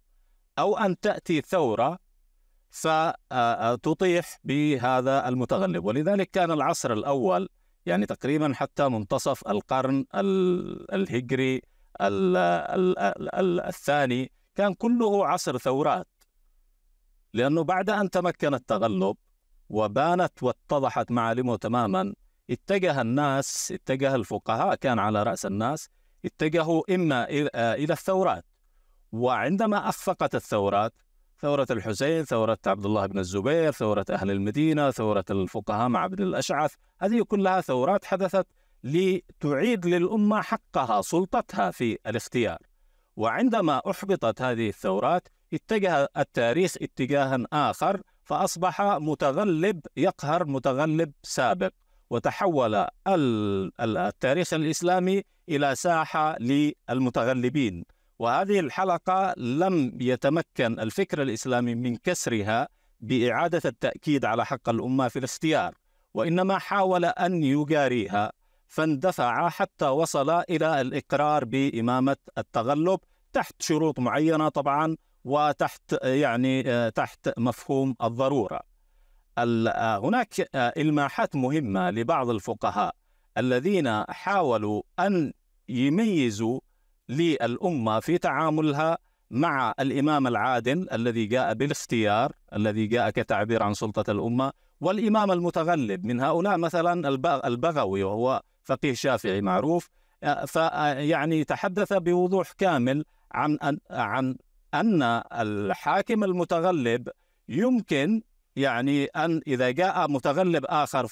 او ان تاتي ثوره فتطيح بهذا المتغلب ولذلك كان العصر الأول يعني تقريبا حتى منتصف القرن الهجري الثاني كان كله عصر ثورات لأنه بعد أن تمكن التغلب وبانت واتضحت معالمه تماما اتجه الناس اتجه الفقهاء كان على رأس الناس اتجهوا إما إلى الثورات وعندما أخفقت الثورات ثورة الحسين ثورة عبد الله بن الزبير ثورة أهل المدينة ثورة الفقهاء مع عبد الأشعث هذه كلها ثورات حدثت لتعيد للأمة حقها سلطتها في الاختيار وعندما أحبطت هذه الثورات اتجه التاريخ اتجاها آخر فأصبح متغلب يقهر متغلب سابق وتحول التاريخ الإسلامي إلى ساحة للمتغلبين وهذه الحلقة لم يتمكن الفكر الإسلامي من كسرها بإعادة التأكيد على حق الأمة في الاختيار وإنما حاول أن يجاريها فاندفع حتى وصل إلى الإقرار بإمامة التغلب تحت شروط معينة طبعا وتحت يعني آه، تحت مفهوم الضرورة آه، هناك آه، إلماحات مهمة لبعض الفقهاء الذين حاولوا أن يميزوا للأمة في تعاملها مع الإمام العادل الذي جاء بالاختيار الذي جاء كتعبير عن سلطة الأمة والإمام المتغلب من هؤلاء مثلا البغوي وهو فقيه شافعي معروف آه، فيعني آه، تحدث بوضوح كامل عن أن عن أن الحاكم المتغلب يمكن يعني أن إذا جاء متغلب آخر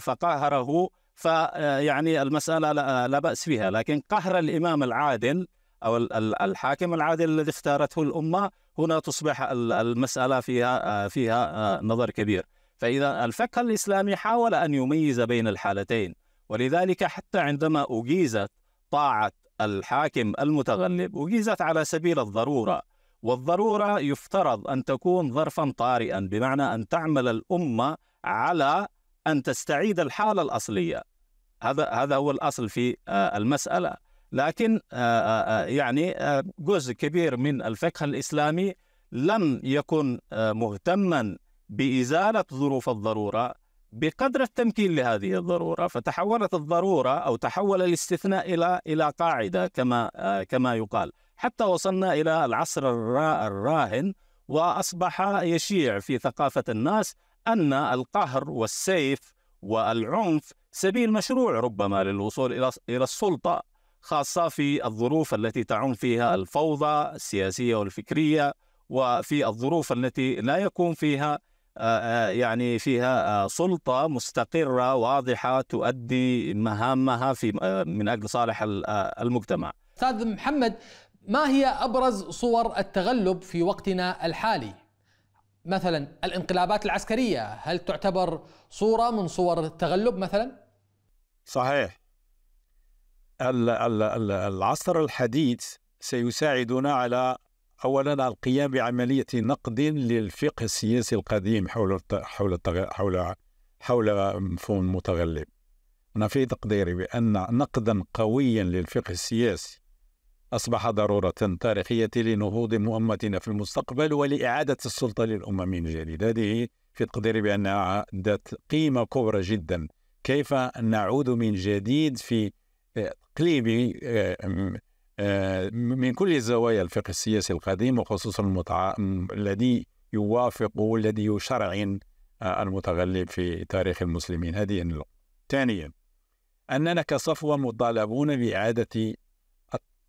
فقاهره فيعني المسألة لا بأس فيها نعم. لكن قهر الإمام العادل أو الحاكم العادل الذي اختارته الأمة هنا تصبح المسألة فيها فيها آه، نظر كبير فإذا الفقه الإسلامي حاول أن يميز بين الحالتين ولذلك حتى عندما أجيزت طاعة الحاكم المتغلب أجيزت على سبيل الضرورة والضرورة يفترض أن تكون ظرفا طارئا بمعنى أن تعمل الأمة على أن تستعيد الحالة الأصلية هذا هذا هو الاصل في آه، المساله لكن آه، آه، يعني جزء كبير من الفقه الاسلامي لم يكن مهتما بازاله ظروف الضروره بقدر التمكين لهذه الضروره فتحولت الضروره او تحول الاستثناء الى الى قاعده كما كما يقال حتى وصلنا الى العصر الراهن واصبح يشيع في ثقافه الناس ان القهر والسيف والعنف سبيل مشروع ربما للوصول إلى إلى السلطة خاصة في الظروف التي تعم فيها الفوضى السياسية والفكرية وفي الظروف التي لا يكون فيها يعني فيها سلطة مستقرة واضحة تؤدي مهامها في من أجل صالح المجتمع أستاذ محمد ما هي أبرز صور التغلب في وقتنا الحالي؟ مثلا الانقلابات العسكرية هل تعتبر صورة من صور التغلب مثلا؟ صحيح العصر الحديث سيساعدنا على اولا القيام بعمليه نقد للفقه السياسي القديم حول حول حول حول مفهوم المتغلب. انا في تقديري بان نقدا قويا للفقه السياسي أصبح ضرورة تاريخية لنهوض مؤمتنا في المستقبل ولإعادة السلطة للأمم من جديد هذه في تقديري بأنها ذات قيمة كبرى جدا كيف نعود من جديد في آه، تقليب آه، آه، من كل الزوايا الفقه السياسي القديم وخصوصا المتع... الذي يوافق الذي يشرعن المتغلب في تاريخ المسلمين هذه ثانيا أننا كصفوة مطالبون بإعادة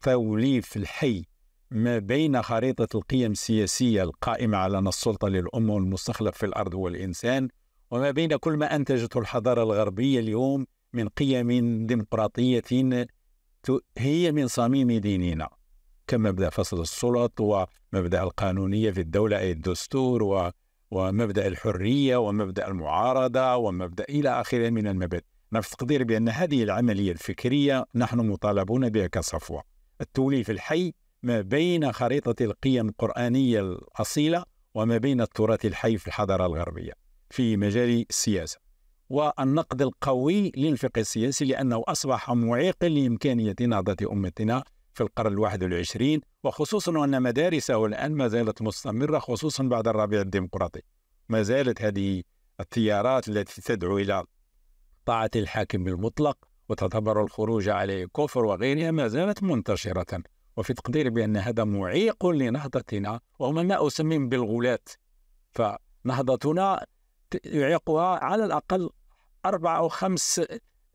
توليف الحي ما بين خريطة القيم السياسية القائمة على أن السلطة للأمة والمستخلف في الأرض هو الإنسان وما بين كل ما أنتجته الحضارة الغربية اليوم من قيم ديمقراطية هي من صميم ديننا كمبدأ فصل السلط ومبدأ القانونية في الدولة أي الدستور و ومبدأ الحرية ومبدأ المعارضة ومبدأ إلى آخره من المبادئ نفس تقدير بأن هذه العملية الفكرية نحن مطالبون بها كصفوة التوليف الحي ما بين خريطة القيم القرآنية الأصيلة وما بين التراث الحي في الحضارة الغربية في مجال السياسة والنقد القوي للفقه السياسي لأنه أصبح معيقا لإمكانية نهضة أمتنا في القرن الواحد والعشرين وخصوصا أن مدارسه الآن ما زالت مستمرة خصوصا بعد الربيع الديمقراطي ما زالت هذه التيارات التي تدعو إلى طاعة الحاكم المطلق وتعتبر الخروج عليه كفر وغيرها ما زالت منتشرة وفي تقدير بأن هذا معيق لنهضتنا وهم ما أسميهم بالغلاة فنهضتنا يعيقها على الأقل أربع أو خمس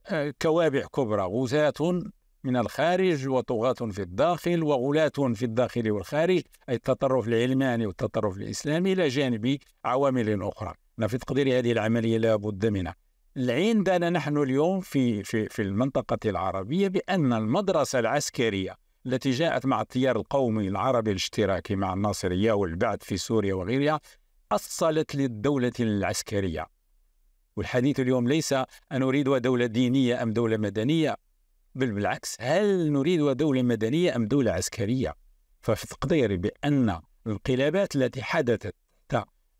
آه، كوابع كبرى غزاة من الخارج وطغاة في الداخل وغلاة في الداخل والخارج أي التطرف العلماني والتطرف الإسلامي إلى جانب عوامل أخرى في تقدير هذه العملية لا بد منها عندنا نحن اليوم في في في المنطقة العربية بأن المدرسة العسكرية التي جاءت مع التيار القومي العربي الاشتراكي مع الناصرية والبعث في سوريا وغيرها أصلت للدولة العسكرية والحديث اليوم ليس أن نريد دولة دينية أم دولة مدنية بل بالعكس هل نريد دولة مدنية أم دولة عسكرية ففي تقديري بأن الانقلابات التي حدثت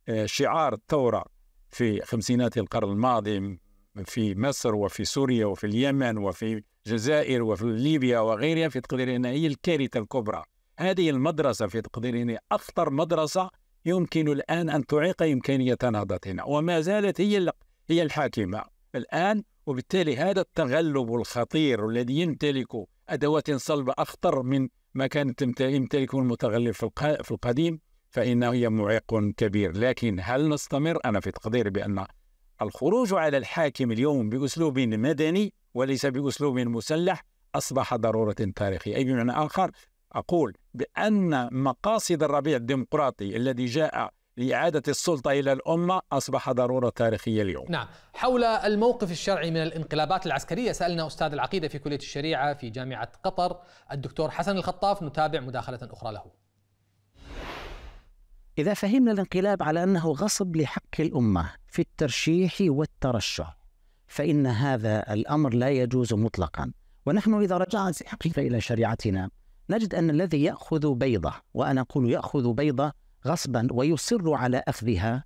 آه، شعار الثورة في خمسينات القرن الماضي في مصر وفي سوريا وفي اليمن وفي الجزائر وفي ليبيا وغيرها في تقديري أنها هي الكارثة الكبرى هذه المدرسة في تقديري أنا أخطر مدرسة يمكن الآن أن تعيق إمكانية نهضتنا وما زالت هي هي الحاكمة الآن وبالتالي هذا التغلب الخطير الذي يمتلك أدوات صلبة أخطر من ما كانت يمتلكه المتغلب في القديم فإنه هي معيق كبير لكن هل نستمر أنا في تقديري بأن الخروج على الحاكم اليوم بأسلوب مدني وليس بأسلوب مسلح أصبح ضرورة تاريخية أي بمعنى آخر أقول بأن مقاصد الربيع الديمقراطي الذي جاء لإعادة السلطة إلى الأمة أصبح ضرورة تاريخية اليوم نعم حول الموقف الشرعي من الانقلابات العسكرية سألنا أستاذ العقيدة في كلية الشريعة في جامعة قطر الدكتور حسن الخطاف نتابع مداخلة أخرى له إذا فهمنا الانقلاب على أنه غصب لحق الأمة في الترشيح والترشح فإن هذا الأمر لا يجوز مطلقا ونحن إذا رجعنا حقيقة إلى شريعتنا نجد أن الذي يأخذ بيضة وأنا أقول يأخذ بيضة غصبا ويصر على أخذها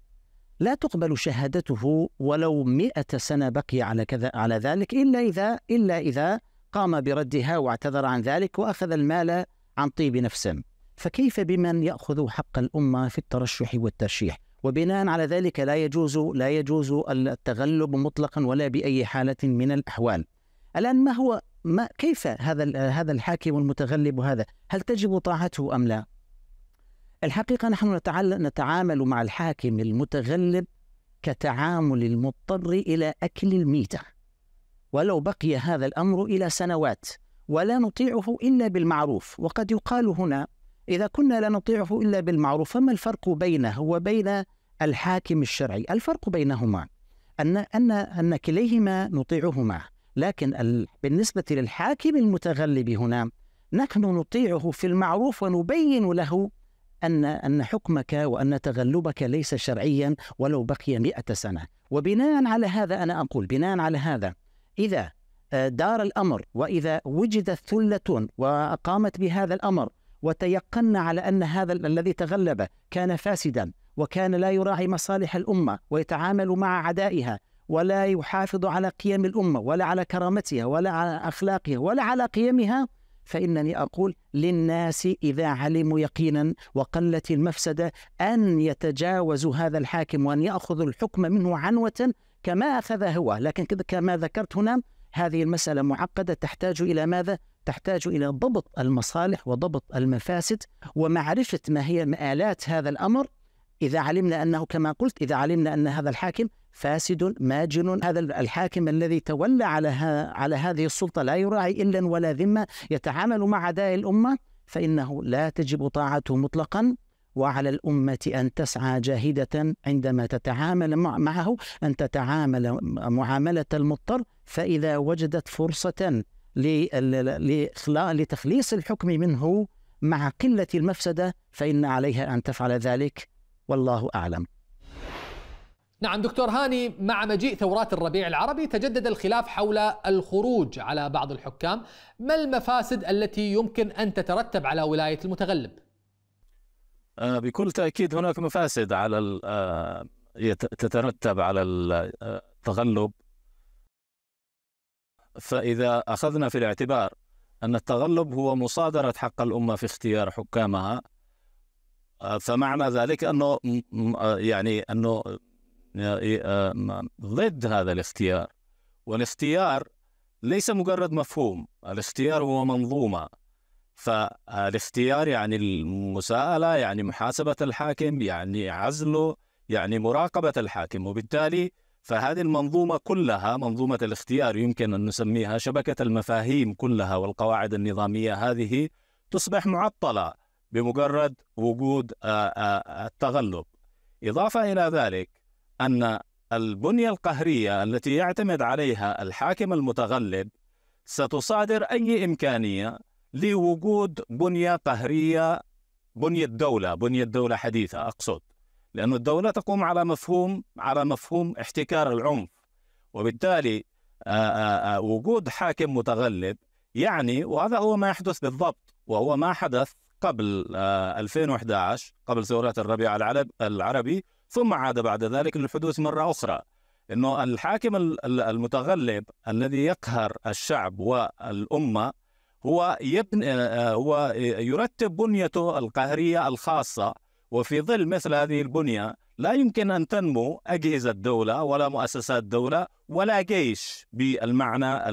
لا تقبل شهادته ولو مئة سنة بقي على كذا على ذلك إلا إذا إلا إذا قام بردها واعتذر عن ذلك وأخذ المال عن طيب نفسه فكيف بمن ياخذ حق الامه في الترشح والترشيح؟ وبناء على ذلك لا يجوز لا يجوز التغلب مطلقا ولا باي حاله من الاحوال. الان ما هو ما كيف هذا هذا الحاكم المتغلب هذا؟ هل تجب طاعته ام لا؟ الحقيقه نحن نتعامل مع الحاكم المتغلب كتعامل المضطر الى اكل الميته. ولو بقي هذا الامر الى سنوات ولا نطيعه الا بالمعروف، وقد يقال هنا إذا كنا لا نطيعه إلا بالمعروف فما الفرق بينه وبين الحاكم الشرعي الفرق بينهما أن, أن, أن كليهما نطيعهما لكن ال... بالنسبة للحاكم المتغلب هنا نحن نطيعه في المعروف ونبين له أن أن حكمك وأن تغلبك ليس شرعيا ولو بقي مئة سنة وبناء على هذا أنا أقول بناء على هذا إذا آه، دار الأمر وإذا وجدت ثلة وأقامت بهذا الأمر وتيقنا على أن هذا الذي تغلب كان فاسدا وكان لا يراعي مصالح الأمة ويتعامل مع عدائها ولا يحافظ على قيم الأمة ولا على كرامتها ولا على أخلاقها ولا على قيمها فإنني أقول للناس إذا علموا يقينا وقلت المفسدة أن يتجاوزوا هذا الحاكم وأن يأخذوا الحكم منه عنوة كما أخذ هو لكن كما ذكرت هنا هذه المسألة معقدة تحتاج إلى ماذا؟ تحتاج الى ضبط المصالح وضبط المفاسد ومعرفه ما هي مآلات هذا الامر اذا علمنا انه كما قلت اذا علمنا ان هذا الحاكم فاسد ماجن هذا الحاكم الذي تولى على على هذه السلطه لا يراعي الا ولا ذمه يتعامل مع اعداء الامه فانه لا تجب طاعته مطلقا وعلى الأمة أن تسعى جاهدة عندما تتعامل معه أن تتعامل معاملة المضطر فإذا وجدت فرصة لتخليص الحكم منه مع قلة المفسدة فإن عليها أن تفعل ذلك والله أعلم نعم دكتور هاني مع مجيء ثورات الربيع العربي تجدد الخلاف حول الخروج على بعض الحكام ما المفاسد التي يمكن أن تترتب على ولاية المتغلب؟ آه، بكل تأكيد هناك مفاسد على آه، تترتب على التغلب آه، فإذا أخذنا في الاعتبار أن التغلب هو مصادرة حق الأمة في اختيار حكامها آه، فمعنى ذلك أنه آه، يعني أنه آه، ضد هذا الاختيار والاختيار ليس مجرد مفهوم الاختيار هو منظومة فالاختيار يعني المساءلة يعني محاسبة الحاكم يعني عزله يعني مراقبة الحاكم وبالتالي فهذه المنظومة كلها منظومة الاختيار يمكن أن نسميها شبكة المفاهيم كلها والقواعد النظامية هذه تصبح معطلة بمجرد وجود التغلب إضافة إلى ذلك أن البنية القهرية التي يعتمد عليها الحاكم المتغلب ستصادر أي إمكانية لوجود بنية قهرية بنية دولة بنية دولة حديثة أقصد لأن الدولة تقوم على مفهوم على مفهوم احتكار العنف وبالتالي وجود حاكم متغلب يعني وهذا هو ما يحدث بالضبط وهو ما حدث قبل 2011 قبل ثورات الربيع العربي ثم عاد بعد ذلك للحدوث مرة أخرى أنه الحاكم المتغلب الذي يقهر الشعب والأمة هو يبني هو يرتب بنيته القهرية الخاصة وفي ظل مثل هذه البنية لا يمكن أن تنمو أجهزة دولة ولا مؤسسات دولة ولا جيش بالمعنى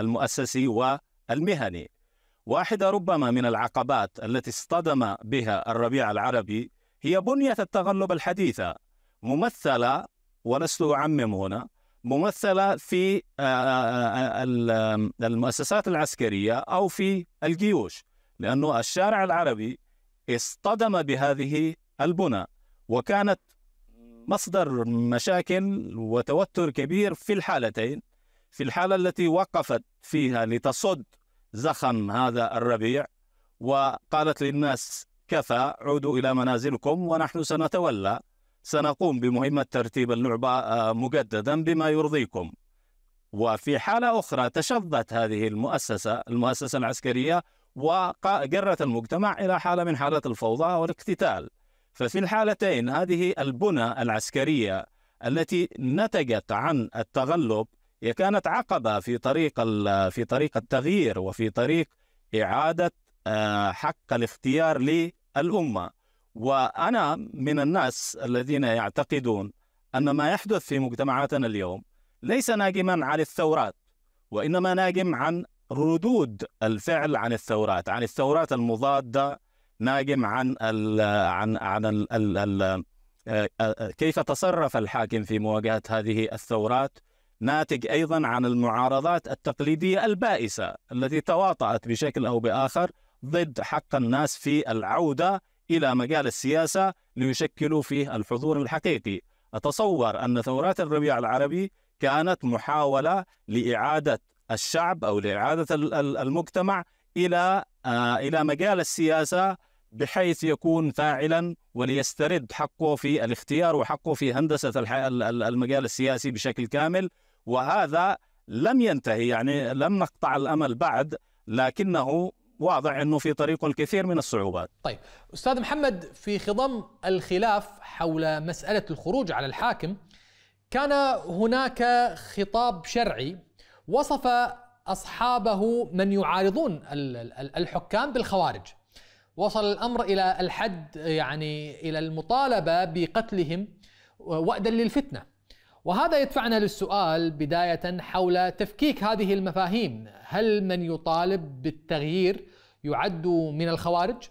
المؤسسي والمهني واحدة ربما من العقبات التي اصطدم بها الربيع العربي هي بنية التغلب الحديثة ممثلة ولست أعمم هنا ممثلة في المؤسسات العسكرية أو في الجيوش لأنه الشارع العربي اصطدم بهذه البنى وكانت مصدر مشاكل وتوتر كبير في الحالتين في الحالة التي وقفت فيها لتصد زخم هذا الربيع وقالت للناس كفى عودوا إلى منازلكم ونحن سنتولى سنقوم بمهمة ترتيب اللعبة آه، مجددا بما يرضيكم وفي حالة أخرى تشظت هذه المؤسسة المؤسسة العسكرية وجرت المجتمع إلى حالة من حالات الفوضى والاقتتال ففي الحالتين هذه البنى العسكرية التي نتجت عن التغلب هي كانت عقبة في طريق في طريق التغيير وفي طريق إعادة آه، حق الاختيار للأمة وأنا من الناس الذين يعتقدون أن ما يحدث في مجتمعاتنا اليوم ليس ناجما عن الثورات وإنما ناجم عن ردود الفعل عن الثورات عن الثورات المضاده ناجم عن الـ عن عن الـ الـ الـ آه، آه، كيف تصرف الحاكم في مواجهه هذه الثورات ناتج ايضا عن المعارضات التقليديه البائسه التي تواطات بشكل او باخر ضد حق الناس في العوده الى مجال السياسه ليشكلوا فيه الحضور الحقيقي. اتصور ان ثورات الربيع العربي كانت محاوله لاعاده الشعب او لاعاده المجتمع الى آه، الى مجال السياسه بحيث يكون فاعلا وليسترد حقه في الاختيار وحقه في هندسه المجال السياسي بشكل كامل وهذا لم ينتهي يعني لم نقطع الامل بعد لكنه واضح انه في طريق الكثير من الصعوبات. طيب، استاذ محمد في خضم الخلاف حول مساله الخروج على الحاكم كان هناك خطاب شرعي وصف اصحابه من يعارضون الحكام بالخوارج وصل الامر الى الحد يعني الى المطالبه بقتلهم وأدا للفتنه وهذا يدفعنا للسؤال بدايه حول تفكيك هذه المفاهيم هل من يطالب بالتغيير يعد من الخوارج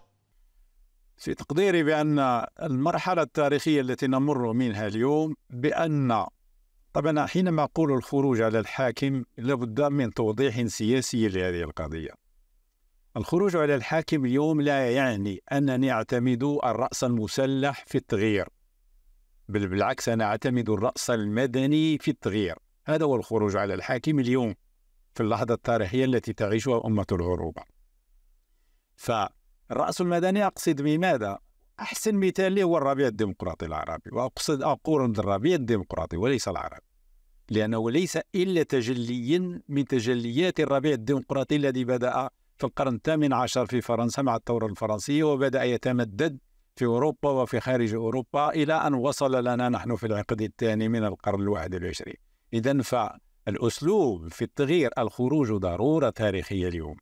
في تقديري بان المرحله التاريخيه التي نمر منها اليوم بان طبعا حينما أقول الخروج على الحاكم لابد من توضيح سياسي لهذه القضية الخروج على الحاكم اليوم لا يعني أنني أعتمد الرأس المسلح في التغيير بل بالعكس أنا أعتمد الرأس المدني في التغيير هذا هو الخروج على الحاكم اليوم في اللحظة التاريخية التي تعيشها أمة العروبة فالرأس المدني أقصد بماذا؟ احسن مثال لي هو الربيع الديمقراطي العربي واقصد اقول الربيع الديمقراطي وليس العربي لانه ليس الا تجليا من تجليات الربيع الديمقراطي الذي بدا في القرن الثامن عشر في فرنسا مع الثوره الفرنسيه وبدا يتمدد في اوروبا وفي خارج اوروبا الى ان وصل لنا نحن في العقد الثاني من القرن الواحد والعشرين اذا فالاسلوب في التغيير الخروج ضروره تاريخيه اليوم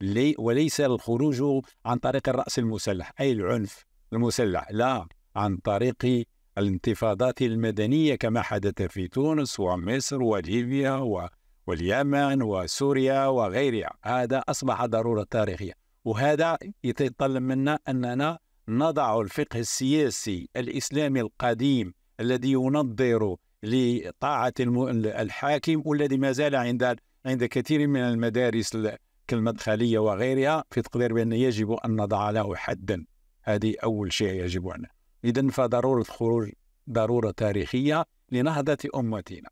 لي وليس الخروج عن طريق الرأس المسلح أي العنف المسلح لا عن طريق الانتفاضات المدنية كما حدث في تونس ومصر وليبيا و... واليمن وسوريا وغيرها هذا أصبح ضرورة تاريخية وهذا يتطلب منا أننا نضع الفقه السياسي الإسلامي القديم الذي ينظر لطاعة الحاكم والذي ما زال عند عند كثير من المدارس المدخليه وغيرها في تقدير بان يجب ان نضع له حدا هذه اول شيء يجب ان اذا فضروره خروج ضروره تاريخيه لنهضه امتنا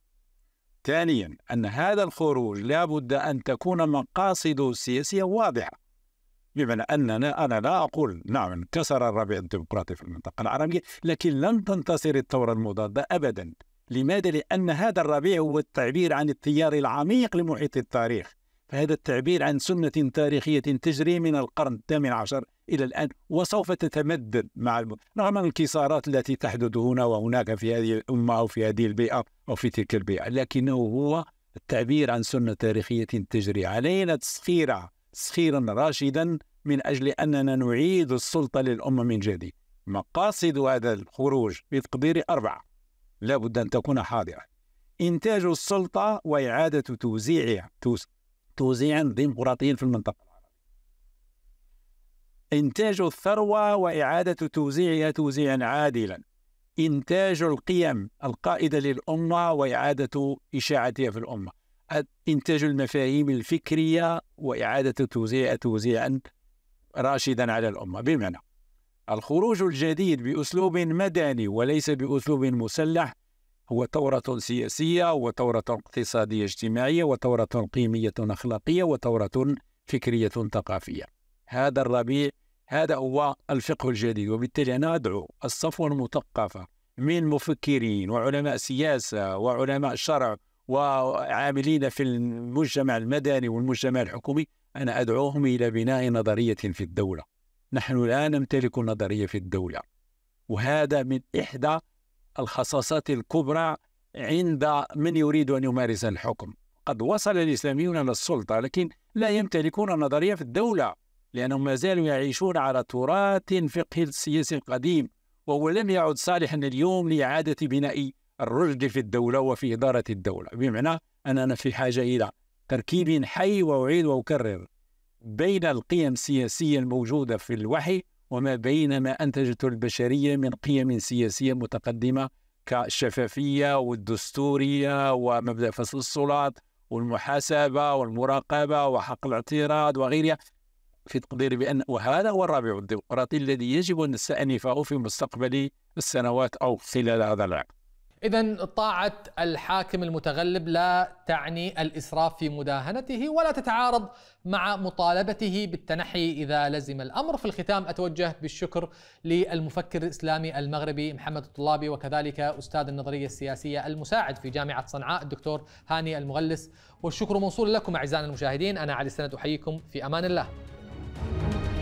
ثانيا ان هذا الخروج لابد ان تكون مقاصده السياسيه واضحه بمعنى اننا انا لا اقول نعم انكسر الربيع الديمقراطي في المنطقه العربيه لكن لن تنتصر الثوره المضاده ابدا لماذا؟ لان هذا الربيع هو التعبير عن التيار العميق لمحيط التاريخ فهذا التعبير عن سنة تاريخية تجري من القرن الثامن عشر إلى الآن وسوف تتمدد مع الم... رغم نعم، الانكسارات التي تحدث هنا وهناك في هذه الأمة أو في هذه البيئة أو في تلك البيئة لكنه هو التعبير عن سنة تاريخية تجري علينا تسخيرها تسخيرا راشدا من أجل أننا نعيد السلطة للأمة من جديد مقاصد هذا الخروج بتقديري أربعة لابد أن تكون حاضرة إنتاج السلطة وإعادة توزيعها توزيعا ديمقراطيا في المنطقة إنتاج الثروة وإعادة توزيعها توزيعا عادلا إنتاج القيم القائدة للأمة وإعادة إشاعتها في الأمة إنتاج المفاهيم الفكرية وإعادة توزيعها توزيعا راشدا على الأمة بمعنى الخروج الجديد بأسلوب مدني وليس بأسلوب مسلح هو ثورة سياسية وثورة اقتصادية اجتماعية وثورة قيمية أخلاقية وثورة فكرية ثقافية هذا الربيع هذا هو الفقه الجديد وبالتالي أنا أدعو الصفوة المثقفة من مفكرين وعلماء سياسة وعلماء شرع وعاملين في المجتمع المدني والمجتمع الحكومي أنا أدعوهم إلى بناء نظرية في الدولة نحن لا نمتلك نظرية في الدولة وهذا من إحدى الخصاصات الكبرى عند من يريد أن يمارس الحكم قد وصل الإسلاميون الى السلطه لكن لا يمتلكون نظرية في الدولة لأنهم ما زالوا يعيشون على تراث فقه سياسي قديم وهو لم يعد صالحا اليوم لإعادة بناء الرشد في الدولة وفي إدارة الدولة بمعنى أننا في حاجة إلى تركيب حي وأعيد وأكرر بين القيم السياسية الموجودة في الوحي وما بين ما أنتجته البشرية من قيم سياسية متقدمة كالشفافية والدستورية ومبدأ فصل السلطات والمحاسبة والمراقبة وحق الاعتراض وغيرها في تقدير بأن وهذا هو الرابع الديمقراطي الذي يجب أن نستأنفه في مستقبل السنوات أو خلال هذا العقد إذا طاعة الحاكم المتغلب لا تعني الإسراف في مداهنته ولا تتعارض مع مطالبته بالتنحي إذا لزم الأمر في الختام أتوجه بالشكر للمفكر الإسلامي المغربي محمد الطلابي وكذلك أستاذ النظرية السياسية المساعد في جامعة صنعاء الدكتور هاني المغلس والشكر موصول لكم أعزائنا المشاهدين أنا علي السند أحييكم في أمان الله